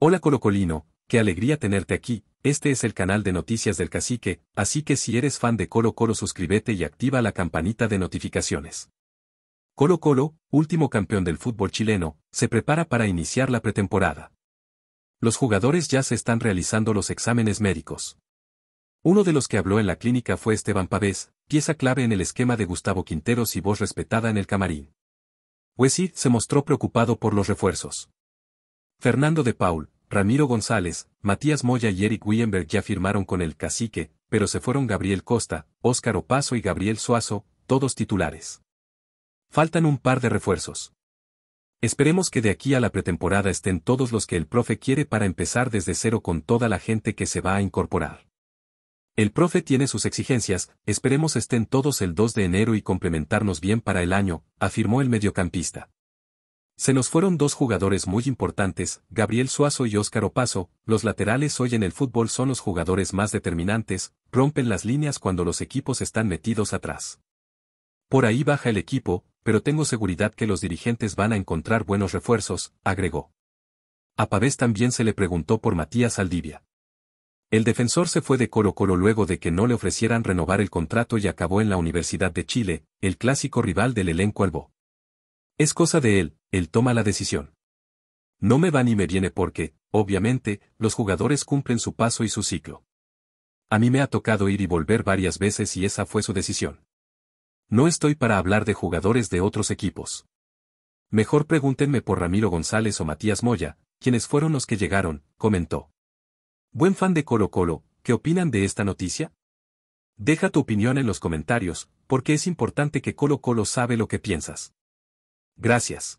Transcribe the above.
Hola Colocolino, qué alegría tenerte aquí, este es el canal de noticias del cacique, así que si eres fan de Colo Colo suscríbete y activa la campanita de notificaciones. Colo Colo, último campeón del fútbol chileno, se prepara para iniciar la pretemporada. Los jugadores ya se están realizando los exámenes médicos. Uno de los que habló en la clínica fue Esteban Pavés, pieza clave en el esquema de Gustavo Quinteros y voz respetada en el camarín. Wesid pues se mostró preocupado por los refuerzos. Fernando de Paul, Ramiro González, Matías Moya y Eric Wienberg ya firmaron con el cacique, pero se fueron Gabriel Costa, Óscar Opaso y Gabriel Suazo, todos titulares. Faltan un par de refuerzos. Esperemos que de aquí a la pretemporada estén todos los que el profe quiere para empezar desde cero con toda la gente que se va a incorporar. El profe tiene sus exigencias, esperemos estén todos el 2 de enero y complementarnos bien para el año, afirmó el mediocampista. Se nos fueron dos jugadores muy importantes, Gabriel Suazo y Óscar Opaso, los laterales hoy en el fútbol son los jugadores más determinantes, rompen las líneas cuando los equipos están metidos atrás. Por ahí baja el equipo, pero tengo seguridad que los dirigentes van a encontrar buenos refuerzos, agregó. A Pavés también se le preguntó por Matías Aldivia. El defensor se fue de coro Coro luego de que no le ofrecieran renovar el contrato y acabó en la Universidad de Chile, el clásico rival del elenco Albo. Es cosa de él, él toma la decisión. No me va ni me viene porque, obviamente, los jugadores cumplen su paso y su ciclo. A mí me ha tocado ir y volver varias veces y esa fue su decisión. No estoy para hablar de jugadores de otros equipos. Mejor pregúntenme por Ramiro González o Matías Moya, quienes fueron los que llegaron, comentó. Buen fan de Colo Colo, ¿qué opinan de esta noticia? Deja tu opinión en los comentarios, porque es importante que Colo Colo sabe lo que piensas. Gracias.